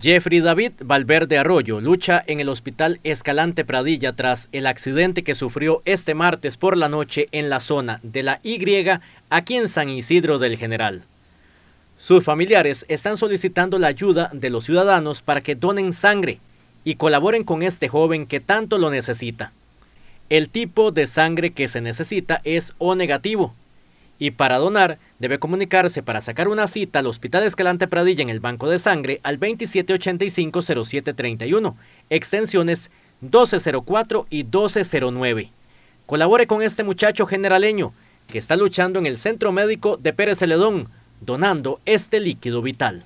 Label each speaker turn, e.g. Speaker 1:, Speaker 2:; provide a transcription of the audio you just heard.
Speaker 1: Jeffrey David Valverde Arroyo lucha en el Hospital Escalante Pradilla tras el accidente que sufrió este martes por la noche en la zona de la Y aquí en San Isidro del General. Sus familiares están solicitando la ayuda de los ciudadanos para que donen sangre y colaboren con este joven que tanto lo necesita. El tipo de sangre que se necesita es O negativo, y para donar debe comunicarse para sacar una cita al Hospital Escalante Pradilla en el Banco de Sangre al 2785-0731, extensiones 1204 y 1209. Colabore con este muchacho generaleño que está luchando en el Centro Médico de Pérez Celedón, donando este líquido vital.